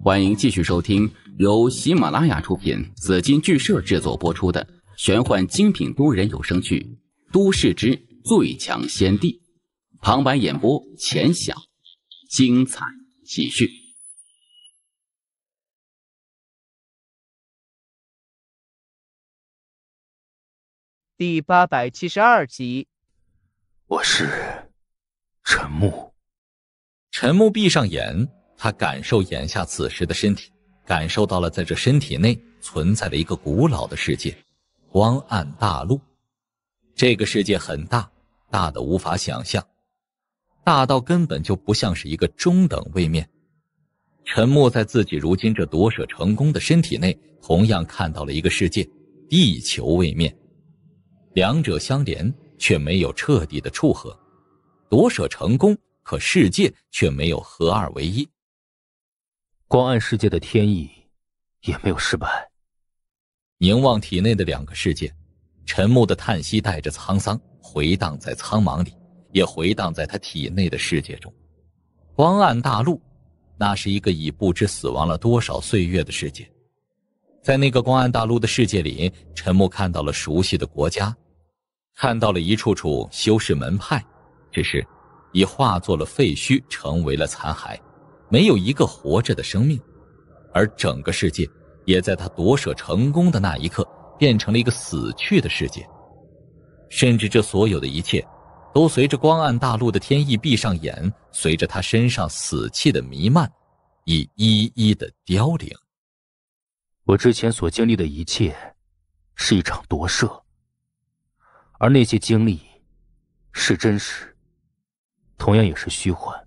欢迎继续收听由喜马拉雅出品、紫金剧社制作播出的玄幻精品多人有声剧《都市之最强仙帝》，旁白演播：浅晓。精彩继续。第八百七十二集。我是陈木。陈木闭上眼。他感受眼下此时的身体，感受到了在这身体内存在了一个古老的世界——光暗大陆。这个世界很大，大的无法想象，大到根本就不像是一个中等位面。沉默在自己如今这夺舍成功的身体内，同样看到了一个世界——地球位面。两者相连，却没有彻底的触合。夺舍成功，可世界却没有合二为一。光暗世界的天意，也没有失败。凝望体内的两个世界，陈木的叹息带着沧桑，回荡在苍茫里，也回荡在他体内的世界中。光暗大陆，那是一个已不知死亡了多少岁月的世界。在那个光暗大陆的世界里，陈木看到了熟悉的国家，看到了一处处修士门派，只是，已化作了废墟，成为了残骸。没有一个活着的生命，而整个世界也在他夺舍成功的那一刻变成了一个死去的世界。甚至这所有的一切，都随着光暗大陆的天意闭上眼，随着他身上死气的弥漫，一一一的凋零。我之前所经历的一切，是一场夺舍，而那些经历，是真实，同样也是虚幻。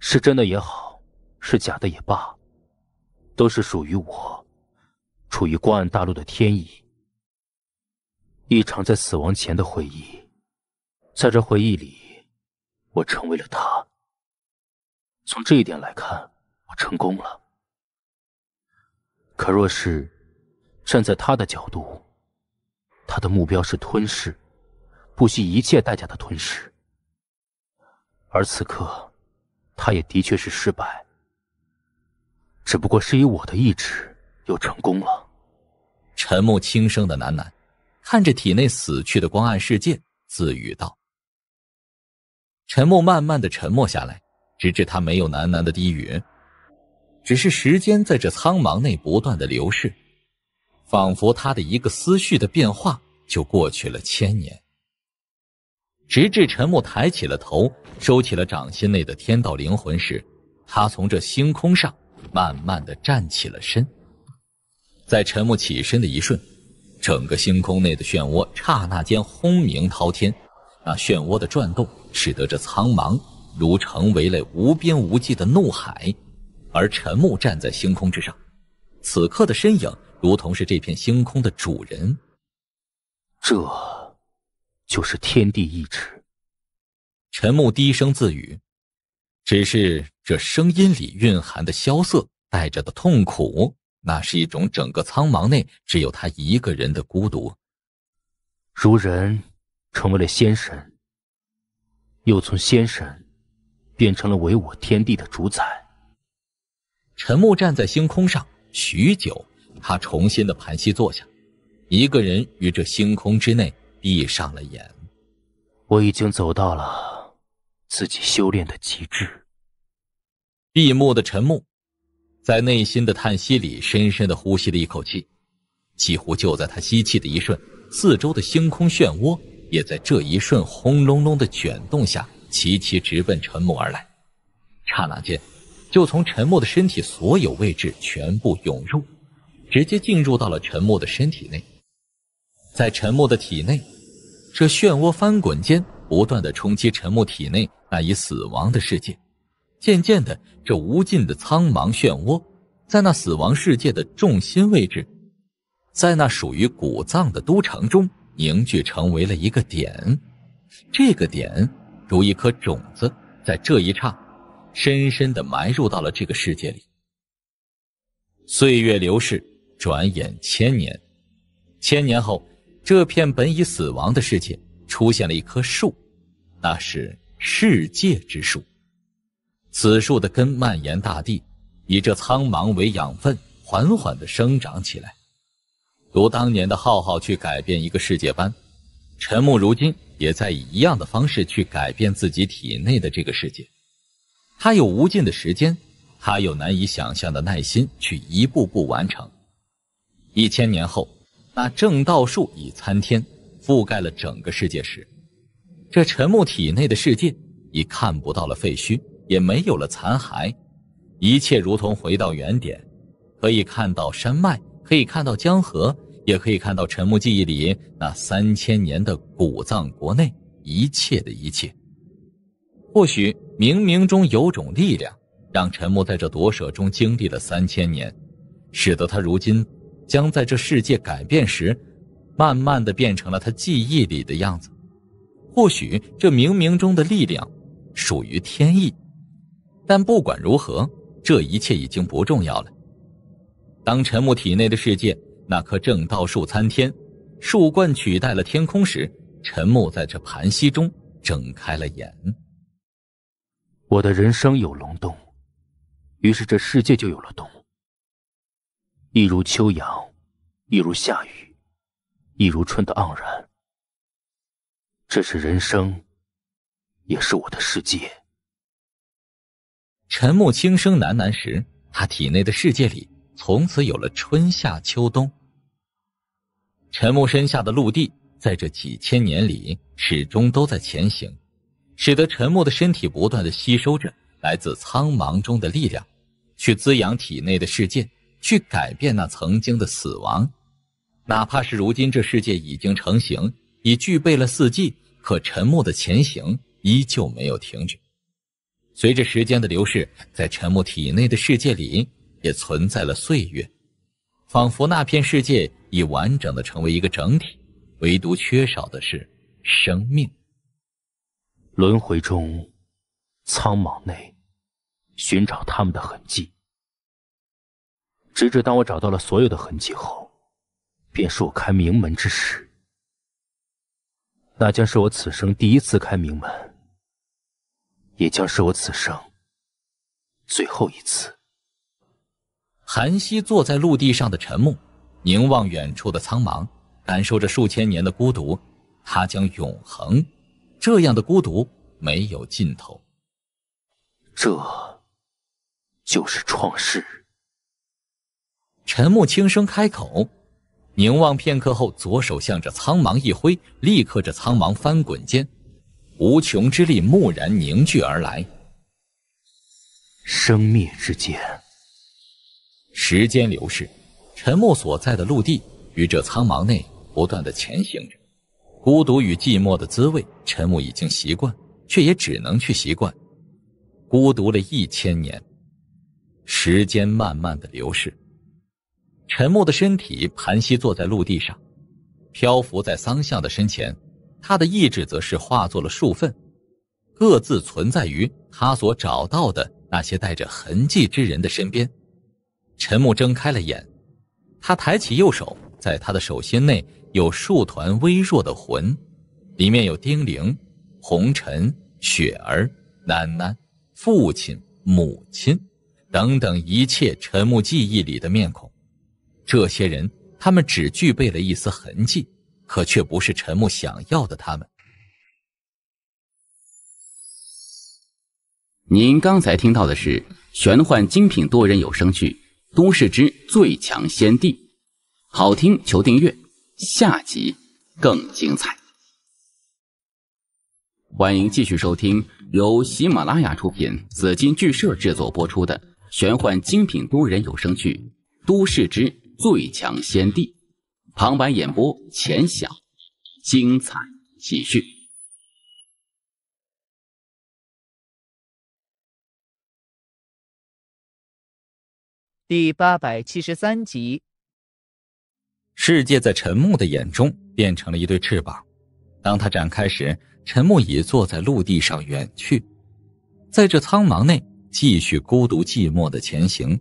是真的也好，是假的也罢，都是属于我，处于光暗大陆的天意。一场在死亡前的回忆，在这回忆里，我成为了他。从这一点来看，我成功了。可若是站在他的角度，他的目标是吞噬，不惜一切代价的吞噬，而此刻。他也的确是失败，只不过是以我的意志又成功了。陈木轻声的喃喃，看着体内死去的光暗世界，自语道：“陈木慢慢的沉默下来，直至他没有喃喃的低语，只是时间在这苍茫内不断的流逝，仿佛他的一个思绪的变化就过去了千年。”直至陈木抬起了头，收起了掌心内的天道灵魂时，他从这星空上慢慢的站起了身。在陈木起身的一瞬，整个星空内的漩涡刹那间轰鸣滔天，那漩涡的转动使得这苍茫如成为了无边无际的怒海，而陈木站在星空之上，此刻的身影如同是这片星空的主人。这。就是天地一尺，陈木低声自语，只是这声音里蕴含的萧瑟，带着的痛苦，那是一种整个苍茫内只有他一个人的孤独。如人成为了仙神，又从仙神变成了唯我天地的主宰。陈木站在星空上许久，他重新的盘膝坐下，一个人与这星空之内。闭上了眼，我已经走到了自己修炼的极致。闭目的陈木，在内心的叹息里，深深的呼吸了一口气。几乎就在他吸气的一瞬，四周的星空漩涡也在这一瞬轰隆隆的卷动下，齐齐直奔陈木而来。刹那间，就从陈木的身体所有位置全部涌入，直接进入到了陈木的身体内。在陈木的体内，这漩涡翻滚间，不断的冲击陈木体内那已死亡的世界。渐渐的，这无尽的苍茫漩涡，在那死亡世界的重心位置，在那属于古藏的都城中，凝聚成为了一个点。这个点，如一颗种子，在这一刹，深深的埋入到了这个世界里。岁月流逝，转眼千年，千年后。这片本已死亡的世界出现了一棵树，那是世界之树。此树的根蔓延大地，以这苍茫为养分，缓缓地生长起来，如当年的浩浩去改变一个世界般，陈木如今也在以一样的方式去改变自己体内的这个世界。他有无尽的时间，他有难以想象的耐心去一步步完成。一千年后。那正道术以参天，覆盖了整个世界时，这陈木体内的世界已看不到了废墟，也没有了残骸，一切如同回到原点。可以看到山脉，可以看到江河，也可以看到陈木记忆里那三千年的古藏国内一切的一切。或许冥冥中有种力量，让陈木在这夺舍中经历了三千年，使得他如今。将在这世界改变时，慢慢的变成了他记忆里的样子。或许这冥冥中的力量属于天意，但不管如何，这一切已经不重要了。当陈木体内的世界那棵正道树参天，树冠取代了天空时，陈木在这盘膝中睁开了眼。我的人生有龙洞，于是这世界就有了洞。一如秋阳，一如夏雨，一如春的盎然。这是人生，也是我的世界。陈木轻声喃喃时，他体内的世界里从此有了春夏秋冬。陈木身下的陆地，在这几千年里始终都在前行，使得陈木的身体不断的吸收着来自苍茫中的力量，去滋养体内的世界。去改变那曾经的死亡，哪怕是如今这世界已经成型，已具备了四季，可沉默的前行依旧没有停止。随着时间的流逝，在沉默体内的世界里，也存在了岁月，仿佛那片世界已完整的成为一个整体，唯独缺少的是生命。轮回中，苍茫内，寻找他们的痕迹。直至当我找到了所有的痕迹后，便是我开冥门之时。那将是我此生第一次开冥门，也将是我此生最后一次。韩熙坐在陆地上的沉木，凝望远处的苍茫，感受着数千年的孤独。他将永恒，这样的孤独没有尽头。这，就是创世。陈木轻声开口，凝望片刻后，左手向着苍茫一挥，立刻这苍茫翻滚间，无穷之力蓦然凝聚而来。生灭之间，时间流逝，陈木所在的陆地与这苍茫内不断的前行着，孤独与寂寞的滋味，陈木已经习惯，却也只能去习惯。孤独了一千年，时间慢慢的流逝。陈木的身体盘膝坐在陆地上，漂浮在桑相的身前。他的意志则是化作了数份，各自存在于他所找到的那些带着痕迹之人的身边。陈木睁开了眼，他抬起右手，在他的手心内有数团微弱的魂，里面有丁玲、红尘、雪儿、楠楠、父亲、母亲，等等一切陈木记忆里的面孔。这些人，他们只具备了一丝痕迹，可却不是陈木想要的。他们，您刚才听到的是玄幻精品多人有声剧《都市之最强仙帝》，好听求订阅，下集更精彩。欢迎继续收听由喜马拉雅出品、紫金剧社制作播出的玄幻精品多人有声剧《都市之》。最强先帝，旁白演播：钱晓，精彩继续。第八百七十三集，世界在陈木的眼中变成了一对翅膀。当他展开时，陈木已坐在陆地上远去，在这苍茫内继续孤独寂寞的前行。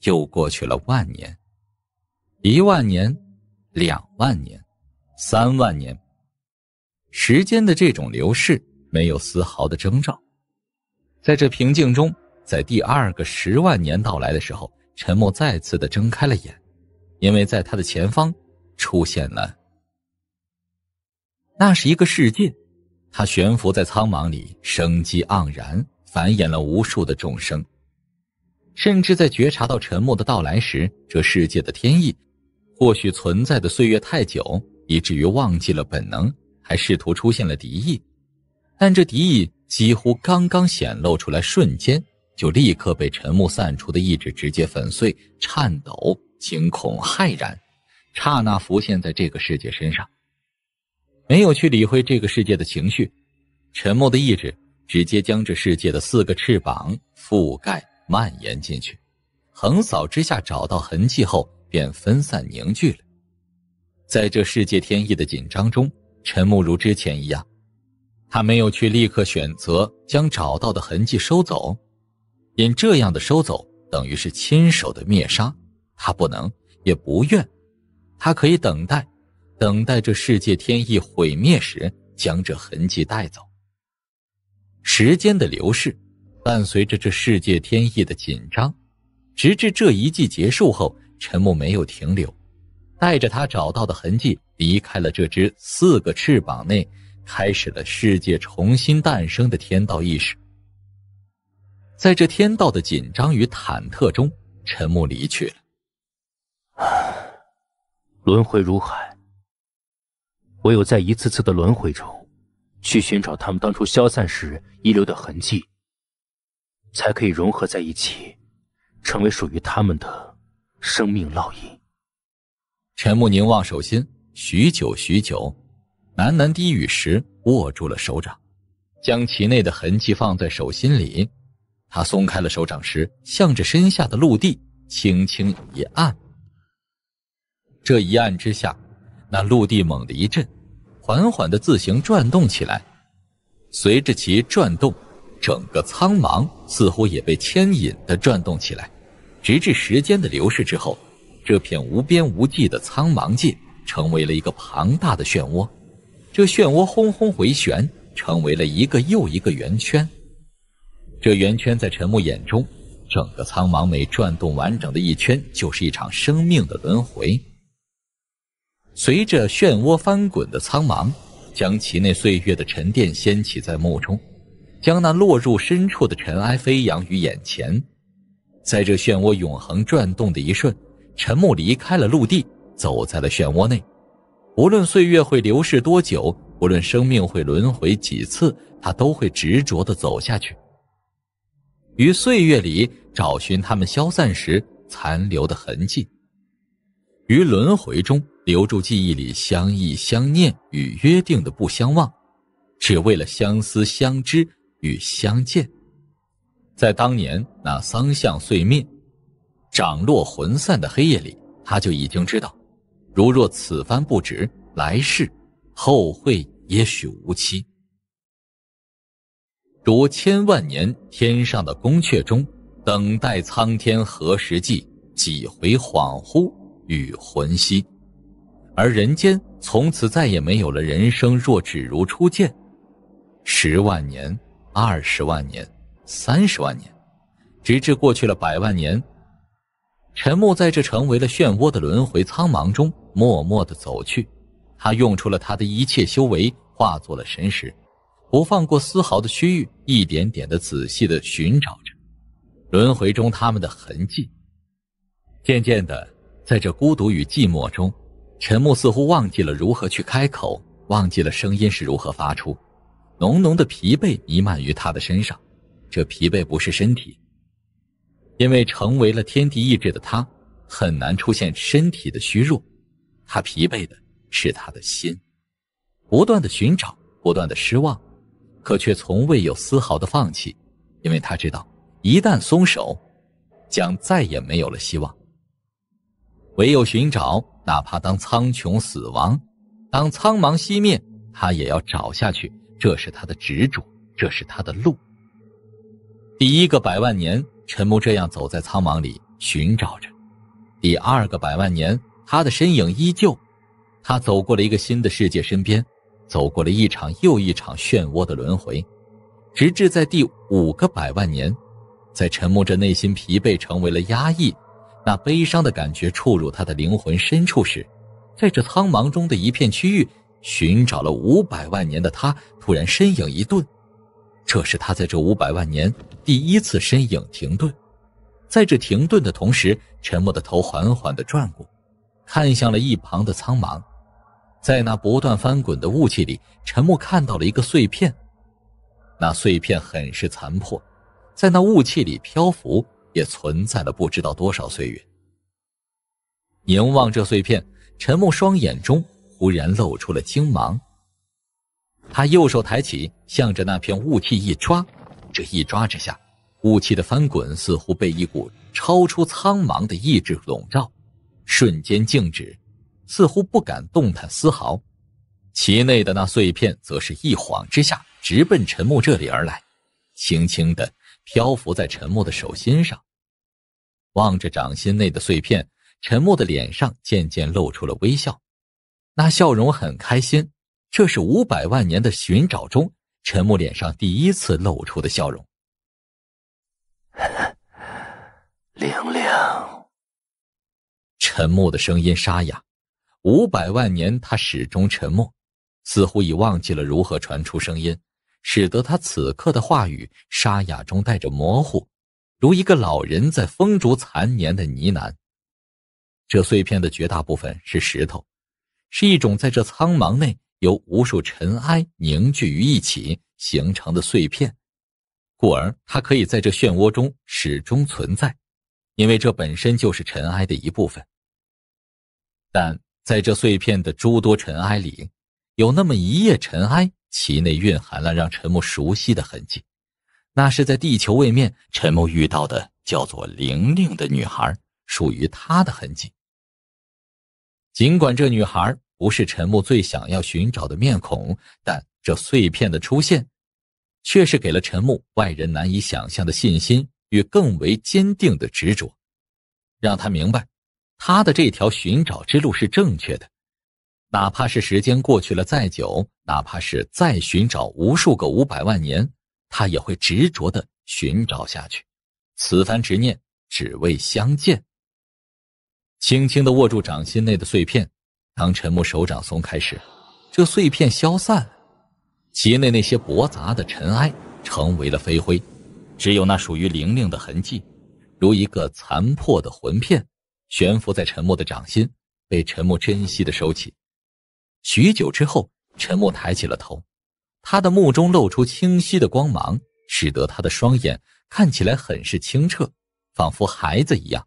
又过去了万年。一万年，两万年，三万年，时间的这种流逝没有丝毫的征兆，在这平静中，在第二个十万年到来的时候，沉默再次的睁开了眼，因为在他的前方出现了，那是一个世界，它悬浮在苍茫里，生机盎然，繁衍了无数的众生，甚至在觉察到沉默的到来时，这世界的天意。或许存在的岁月太久，以至于忘记了本能，还试图出现了敌意，但这敌意几乎刚刚显露出来，瞬间就立刻被沉默散出的意志直接粉碎。颤抖、惊恐、骇然，刹那浮现在这个世界身上，没有去理会这个世界的情绪，沉默的意志直接将这世界的四个翅膀覆盖、蔓延进去，横扫之下找到痕迹后。便分散凝聚了，在这世界天意的紧张中，陈慕如之前一样，他没有去立刻选择将找到的痕迹收走，因这样的收走等于是亲手的灭杀，他不能也不愿，他可以等待，等待这世界天意毁灭时将这痕迹带走。时间的流逝，伴随着这世界天意的紧张，直至这一季结束后。陈木没有停留，带着他找到的痕迹离开了这只四个翅膀内，开始了世界重新诞生的天道意识。在这天道的紧张与忐忑中，陈木离去了。轮回如海，唯有在一次次的轮回中，去寻找他们当初消散时遗留的痕迹，才可以融合在一起，成为属于他们的。生命烙印。陈木凝望手心，许久许久，喃喃低语时握住了手掌，将其内的痕迹放在手心里。他松开了手掌时，向着身下的陆地轻轻一按。这一按之下，那陆地猛地一震，缓缓的自行转动起来。随着其转动，整个苍茫似乎也被牵引的转动起来。直至时间的流逝之后，这片无边无际的苍茫界成为了一个庞大的漩涡。这漩涡轰轰回旋，成为了一个又一个圆圈。这圆圈在陈木眼中，整个苍茫每转动完整的一圈，就是一场生命的轮回。随着漩涡翻滚的苍茫，将其内岁月的沉淀掀起在目中，将那落入深处的尘埃飞扬于眼前。在这漩涡永恒转动的一瞬，陈木离开了陆地，走在了漩涡内。无论岁月会流逝多久，无论生命会轮回几次，他都会执着的走下去。于岁月里找寻他们消散时残留的痕迹，于轮回中留住记忆里相忆相念与约定的不相忘，只为了相思相知与相见，在当年。那桑相碎灭，掌落魂散的黑夜里，他就已经知道，如若此番不值，来世后会也许无期。如千万年天上的宫阙中，等待苍天何时际？几回恍惚与魂兮，而人间从此再也没有了人生若只如初见。十万年，二十万年，三十万年。直至过去了百万年，陈木在这成为了漩涡的轮回苍茫中默默的走去。他用出了他的一切修为，化作了神识，不放过丝毫的区域，一点点的仔细的寻找着轮回中他们的痕迹。渐渐的，在这孤独与寂寞中，陈木似乎忘记了如何去开口，忘记了声音是如何发出。浓浓的疲惫弥漫于他的身上，这疲惫不是身体。因为成为了天地意志的他，很难出现身体的虚弱。他疲惫的是他的心，不断的寻找，不断的失望，可却从未有丝毫的放弃。因为他知道，一旦松手，将再也没有了希望。唯有寻找，哪怕当苍穹死亡，当苍茫熄灭，他也要找下去。这是他的执着，这是他的路。第一个百万年。陈木这样走在苍茫里，寻找着第二个百万年。他的身影依旧，他走过了一个新的世界，身边走过了一场又一场漩涡的轮回，直至在第五个百万年，在沉默着内心疲惫成为了压抑，那悲伤的感觉触入他的灵魂深处时，在这苍茫中的一片区域，寻找了五百万年的他，突然身影一顿。这是他在这五百万年第一次身影停顿，在这停顿的同时，陈默的头缓缓的转过，看向了一旁的苍茫，在那不断翻滚的雾气里，陈默看到了一个碎片，那碎片很是残破，在那雾气里漂浮，也存在了不知道多少岁月。凝望这碎片，陈默双眼中忽然露出了惊芒。他右手抬起，向着那片雾气一抓。这一抓之下，雾气的翻滚似乎被一股超出苍茫的意志笼罩，瞬间静止，似乎不敢动弹丝毫。其内的那碎片，则是一晃之下直奔陈木这里而来，轻轻的漂浮在陈木的手心上。望着掌心内的碎片，陈木的脸上渐渐露出了微笑，那笑容很开心。这是五百万年的寻找中，陈木脸上第一次露出的笑容。玲玲，陈木的声音沙哑。五百万年，他始终沉默，似乎已忘记了如何传出声音，使得他此刻的话语沙哑中带着模糊，如一个老人在风烛残年的呢喃。这碎片的绝大部分是石头，是一种在这苍茫内。由无数尘埃凝聚于一起形成的碎片，故而它可以在这漩涡中始终存在，因为这本身就是尘埃的一部分。但在这碎片的诸多尘埃里，有那么一叶尘埃，其内蕴含了让陈木熟悉的痕迹，那是在地球位面陈木遇到的叫做玲玲的女孩，属于她的痕迹。尽管这女孩。不是陈木最想要寻找的面孔，但这碎片的出现，却是给了陈木外人难以想象的信心与更为坚定的执着，让他明白，他的这条寻找之路是正确的，哪怕是时间过去了再久，哪怕是再寻找无数个五百万年，他也会执着的寻找下去。此番执念，只为相见。轻轻的握住掌心内的碎片。当陈木手掌松开时，这碎片消散，了，其内那些驳杂的尘埃成为了飞灰，只有那属于玲玲的痕迹，如一个残破的魂片，悬浮在陈木的掌心，被陈木珍惜的收起。许久之后，陈木抬起了头，他的目中露出清晰的光芒，使得他的双眼看起来很是清澈，仿佛孩子一样。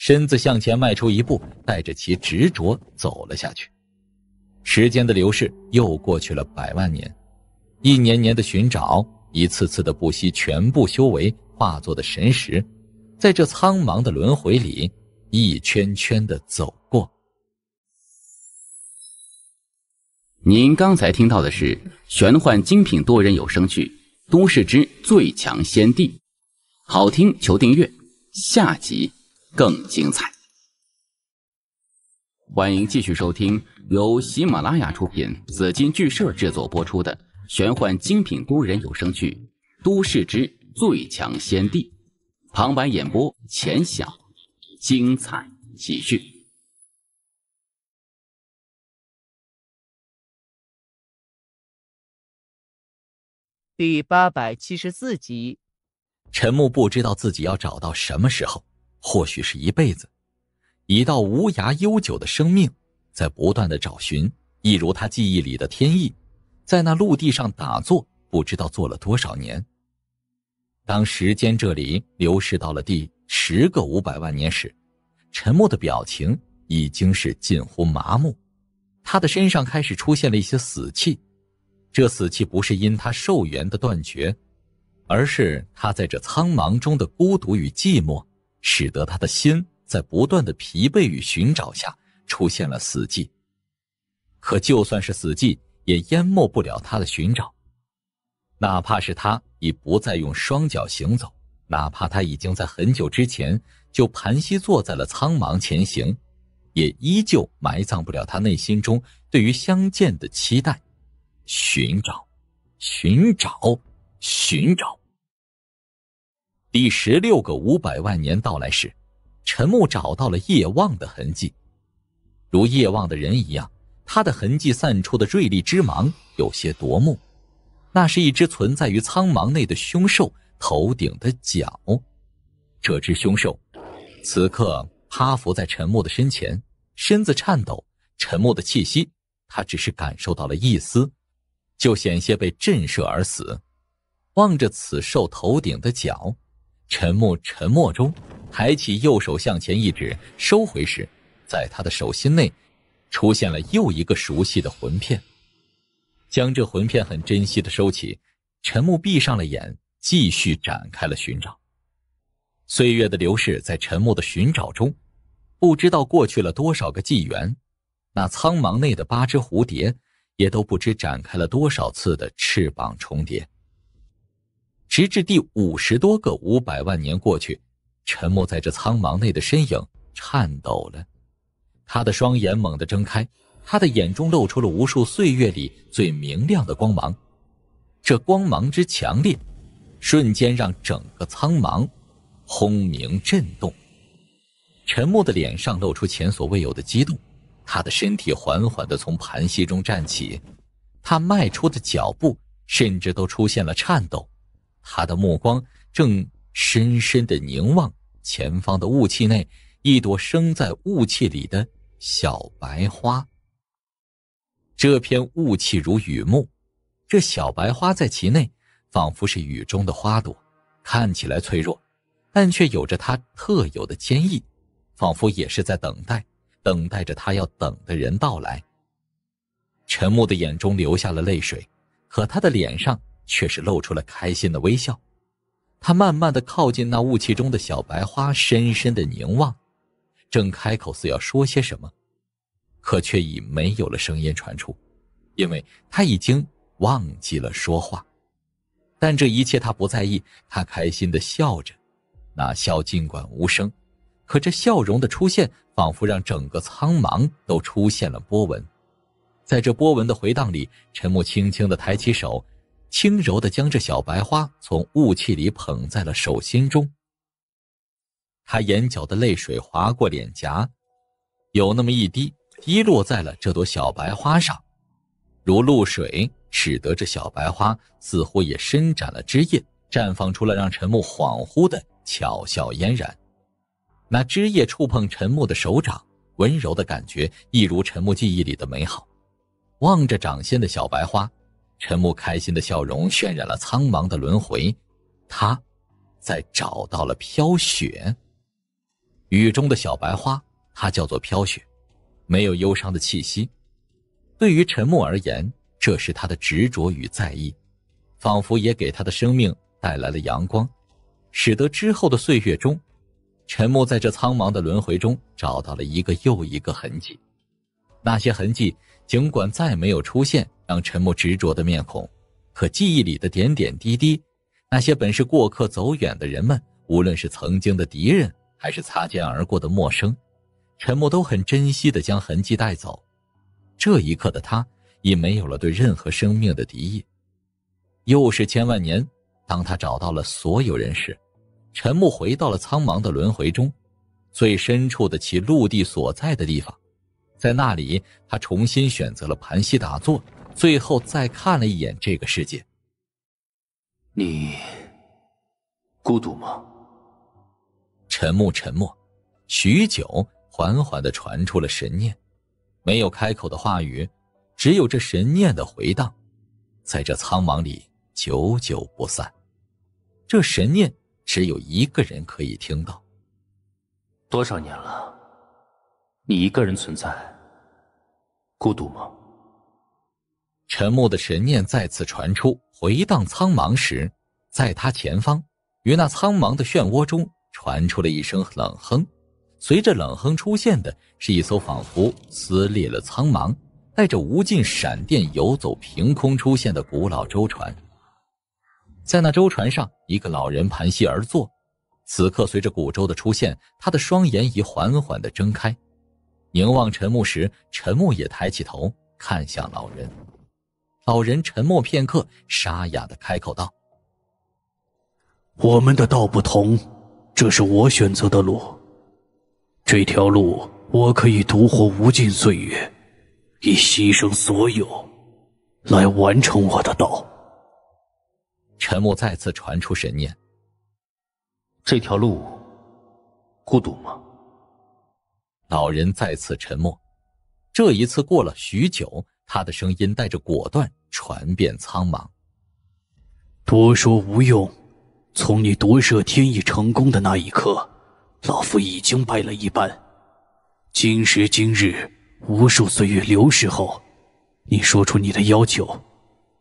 身子向前迈出一步，带着其执着走了下去。时间的流逝又过去了百万年，一年年的寻找，一次次的不惜全部修为化作的神石，在这苍茫的轮回里，一圈圈的走过。您刚才听到的是玄幻精品多人有声剧《都市之最强仙帝》，好听求订阅，下集。更精彩！欢迎继续收听由喜马拉雅出品、紫金剧社制作播出的玄幻精品都人有声剧《都市之最强仙帝》，旁白演播：浅晓。精彩继续。第八百七十四集，陈木不知道自己要找到什么时候。或许是一辈子，一道无涯悠久的生命，在不断的找寻，一如他记忆里的天意，在那陆地上打坐，不知道坐了多少年。当时间这里流逝到了第十个五百万年时，沉默的表情已经是近乎麻木，他的身上开始出现了一些死气。这死气不是因他寿元的断绝，而是他在这苍茫中的孤独与寂寞。使得他的心在不断的疲惫与寻找下出现了死寂，可就算是死寂，也淹没不了他的寻找。哪怕是他已不再用双脚行走，哪怕他已经在很久之前就盘膝坐在了苍茫前行，也依旧埋葬不了他内心中对于相见的期待。寻找，寻找，寻找。第十六个五百万年到来时，陈木找到了叶望的痕迹。如叶望的人一样，他的痕迹散出的锐利之芒有些夺目。那是一只存在于苍茫内的凶兽头顶的角。这只凶兽此刻趴伏在陈木的身前，身子颤抖。陈木的气息，他只是感受到了一丝，就险些被震慑而死。望着此兽头顶的角。陈木沉默中，抬起右手向前一指，收回时，在他的手心内，出现了又一个熟悉的魂片。将这魂片很珍惜的收起，陈木闭上了眼，继续展开了寻找。岁月的流逝，在陈木的寻找中，不知道过去了多少个纪元，那苍茫内的八只蝴蝶，也都不知展开了多少次的翅膀重叠。直至第五十多个五百万年过去，沉默在这苍茫内的身影颤抖了，他的双眼猛地睁开，他的眼中露出了无数岁月里最明亮的光芒，这光芒之强烈，瞬间让整个苍茫轰鸣震动，沉默的脸上露出前所未有的激动，他的身体缓缓地从盘膝中站起，他迈出的脚步甚至都出现了颤抖。他的目光正深深的凝望前方的雾气内一朵生在雾气里的小白花。这片雾气如雨幕，这小白花在其内仿佛是雨中的花朵，看起来脆弱，但却有着它特有的坚毅，仿佛也是在等待，等待着他要等的人到来。陈木的眼中流下了泪水，可他的脸上。却是露出了开心的微笑，他慢慢的靠近那雾气中的小白花，深深的凝望，正开口似要说些什么，可却已没有了声音传出，因为他已经忘记了说话。但这一切他不在意，他开心的笑着，那笑尽管无声，可这笑容的出现仿佛让整个苍茫都出现了波纹，在这波纹的回荡里，陈木轻轻的抬起手。轻柔的将这小白花从雾气里捧在了手心中，他眼角的泪水划过脸颊，有那么一滴滴落在了这朵小白花上，如露水，使得这小白花似乎也伸展了枝叶，绽放出了让陈木恍惚的巧笑嫣然。那枝叶触碰陈木的手掌，温柔的感觉一如陈木记忆里的美好。望着掌心的小白花。陈木开心的笑容渲染了苍茫的轮回，他，在找到了飘雪。雨中的小白花，它叫做飘雪，没有忧伤的气息。对于陈木而言，这是他的执着与在意，仿佛也给他的生命带来了阳光，使得之后的岁月中，陈木在这苍茫的轮回中找到了一个又一个痕迹。那些痕迹，尽管再没有出现。让陈默执着的面孔，可记忆里的点点滴滴，那些本是过客走远的人们，无论是曾经的敌人，还是擦肩而过的陌生，陈默都很珍惜的将痕迹带走。这一刻的他，已没有了对任何生命的敌意。又是千万年，当他找到了所有人时，陈木回到了苍茫的轮回中，最深处的其陆地所在的地方，在那里，他重新选择了盘膝打坐。最后再看了一眼这个世界，你孤独吗？沉默，沉默，许久，缓缓的传出了神念，没有开口的话语，只有这神念的回荡，在这苍茫里久久不散。这神念只有一个人可以听到。多少年了，你一个人存在，孤独吗？陈木的神念再次传出，回荡苍茫时，在他前方，与那苍茫的漩涡中传出了一声冷哼。随着冷哼出现的，是一艘仿佛撕裂了苍茫，带着无尽闪电游走、凭空出现的古老舟船。在那舟船上，一个老人盘膝而坐。此刻，随着古舟的出现，他的双眼已缓缓地睁开，凝望陈木时，陈木也抬起头看向老人。老人沉默片刻，沙哑的开口道：“我们的道不同，这是我选择的路，这条路我可以独活无尽岁月，以牺牲所有来完成我的道。”沉默再次传出神念：“这条路孤独吗？”老人再次沉默，这一次过了许久。他的声音带着果断，传遍苍茫。多说无用。从你夺舍天意成功的那一刻，老夫已经败了一般。今时今日，无数岁月流逝后，你说出你的要求，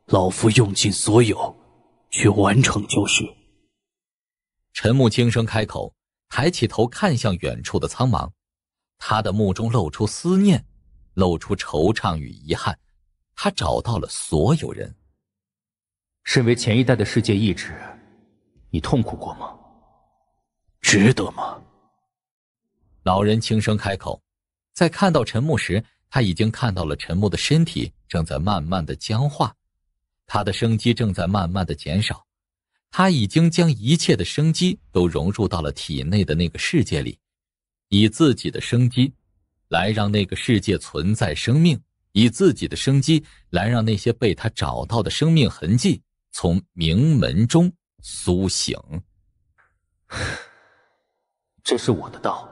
老夫用尽所有去完成就是。陈木轻声开口，抬起头看向远处的苍茫，他的目中露出思念。露出惆怅与遗憾，他找到了所有人。身为前一代的世界意志，你痛苦过吗？值得吗？老人轻声开口，在看到陈木时，他已经看到了陈木的身体正在慢慢的僵化，他的生机正在慢慢的减少，他已经将一切的生机都融入到了体内的那个世界里，以自己的生机。来让那个世界存在生命，以自己的生机来让那些被他找到的生命痕迹从冥门中苏醒。这是我的道，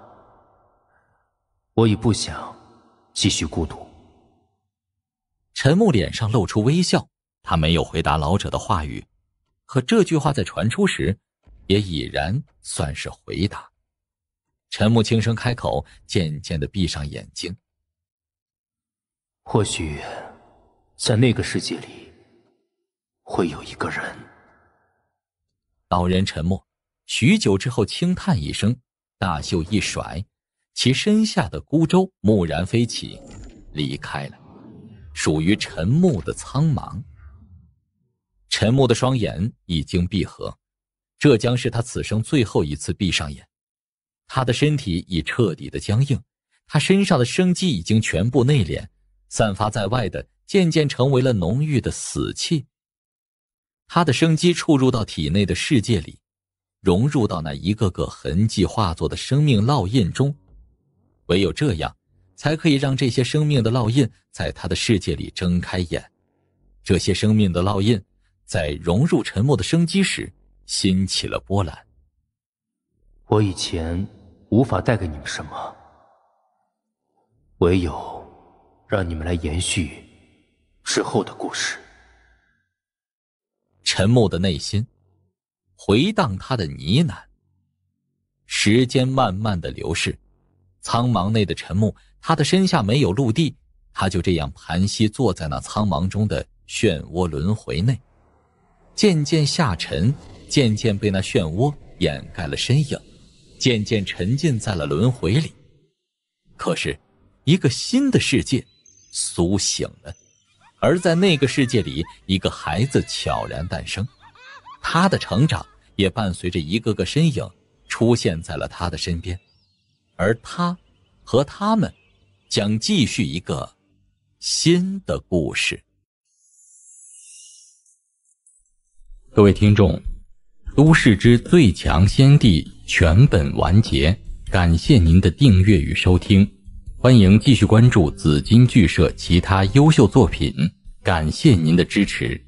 我已不想继续孤独。陈木脸上露出微笑，他没有回答老者的话语，可这句话在传出时，也已然算是回答。陈木轻声开口，渐渐的闭上眼睛。或许，在那个世界里，会有一个人。老人沉默，许久之后轻叹一声，大袖一甩，其身下的孤舟蓦然飞起，离开了属于陈木的苍茫。陈木的双眼已经闭合，这将是他此生最后一次闭上眼。他的身体已彻底的僵硬，他身上的生机已经全部内敛，散发在外的渐渐成为了浓郁的死气。他的生机触入到体内的世界里，融入到那一个个痕迹化作的生命烙印中，唯有这样，才可以让这些生命的烙印在他的世界里睁开眼。这些生命的烙印，在融入沉默的生机时，掀起了波澜。我以前。无法带给你们什么，唯有让你们来延续之后的故事。沉木的内心回荡他的呢喃。时间慢慢的流逝，苍茫内的沉木，他的身下没有陆地，他就这样盘膝坐在那苍茫中的漩涡轮回内，渐渐下沉，渐渐被那漩涡掩盖了身影。渐渐沉浸在了轮回里，可是，一个新的世界苏醒了，而在那个世界里，一个孩子悄然诞生，他的成长也伴随着一个个身影出现在了他的身边，而他，和他们，将继续一个新的故事。各位听众，《都市之最强先帝》。全本完结，感谢您的订阅与收听，欢迎继续关注紫金剧社其他优秀作品，感谢您的支持。